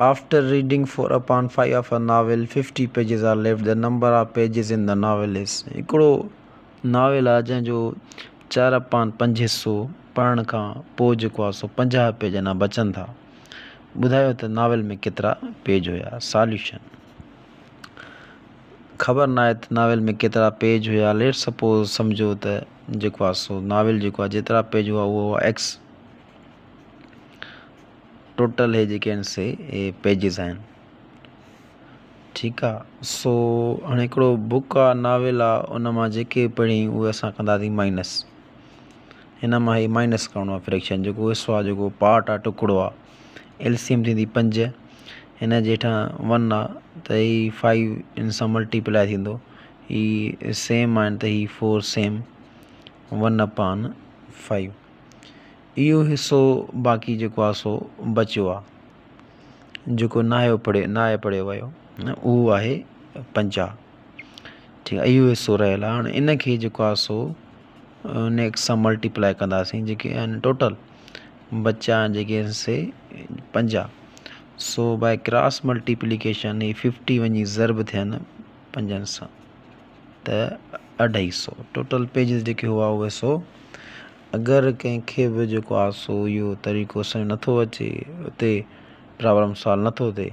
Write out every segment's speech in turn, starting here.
After reading four upon five of a novel, 50 pages are left. The number of pages in the novel is हिकिड़ो novel आहे जंहिंजो चारि अपान पंज हिसो पढ़ण खां पोइ जेको आहे सो पेज अञा बचन था ॿुधायो त नावेल में केतिरा पेज हुया सॉल्यूशन ख़बर न आहे त नावेल में केतिरा पेज हुया लेट सपोज़ समझो तो जेको आहे सो नावेल जेको आहे जेतिरा पेज हुआ एक्स टोटल इहे जेके आहिनि से हे पेजिस आहिनि ठीकु आहे सो हाणे हिकिड़ो बुक आहे नॉविल आहे उन मां जेके पढ़ी उहे असां कंदासीं माइनस हिन मां हीउ माइनस करिणो आहे फ्रैक्शन जेको सो आहे जेको पाट आहे टुकड़ो आहे एलसीएम थींदी पंज हिन जे हेठां वन आहे त हीअ फाइव हिन सां मल्टीप्लाए थींदो हीअ सेम आहिनि त हीअ फोर सेम वन अपान फाइव इहो हिसो बाक़ी जेको आहे सो बचियो आहे जेको नायो पढ़े नाहे आहे पढ़ियो वियो उहो आहे पंजाह ठीकु आहे इहो हिसो रहियल आहे हाणे इन खे जेको आहे सो नेक्स्ट सां मल्टीप्लाई कंदासीं जेके आहिनि टोटल बचा जेके आहिनि से पंजाह सो बाए क्रॉस मल्टीप्लीकेशन हीअ फिफ्टी वञी ज़रब थियनि पंजनि सां त अढाई सौ टोटल पेजिस जेके हुआ उहे सौ अगरि कंहिंखे बि जेको आहे सो इहो तरीक़ो असां नथो अचे उते प्रॉब्लम सॉल्व नथो थिए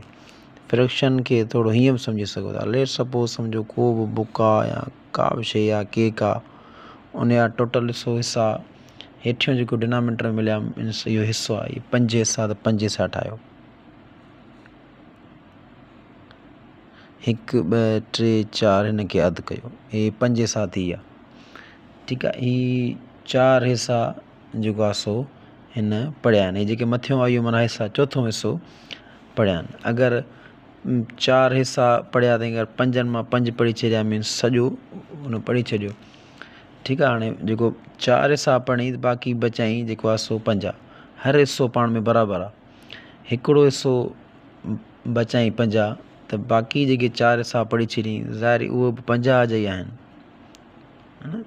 फ्रिक्शन खे थोरो हीअं बि सम्झी सघो था लेट सपोज़ सम्झो को बि बुक आहे या का बि शइ आहे केक आहे उन जा टोटल ॾिसो हिसा हेठियो जेको डिनामीटर मिलिया इहो हिसो आहे पंज हिसा त पंज हिसा ठाहियो हिकु ॿ टे चारि हिन खे अधु कयो इहे पंज हिसा थी विया ठीकु आहे ही चार हिसा जेको आहे सो हिन पढ़िया आहिनि ऐं जेके मथियो आयूं माना हिसा चोथों हिसो पढ़िया आहिनि अगरि चार हिसा पढ़िया अथई अगरि पंजनि मां पंज पढ़ी छॾिया मीन्स सॼो हुन पढ़ी छॾियो ठीकु आहे हाणे जेको चार हिसा पढ़ी बाक़ी बचाई जेको आहे सो पंजाह हर हिसो पाण में बराबरि आहे हिकिड़ो हिसो बचाई पंजाह त बाक़ी जेके चार हिसा पढ़ी छॾियईं ज़ाहिर उहे बि पंजाह जा ई आहिनि हा न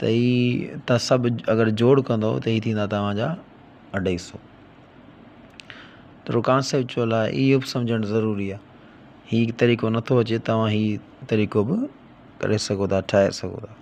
त ही तव्हां सभु अगरि जोड़ कंदो त ही थींदा तव्हांजा अढाई सौ त रुॻो कॉन्सेप्ट कॉन्सेप्टुअल आहे इहो बि सम्झणु ज़रूरी आहे हीउ तरीक़ो नथो अचे तव्हां हीउ तरीक़ो बि करे सघो था ठाहे सघो था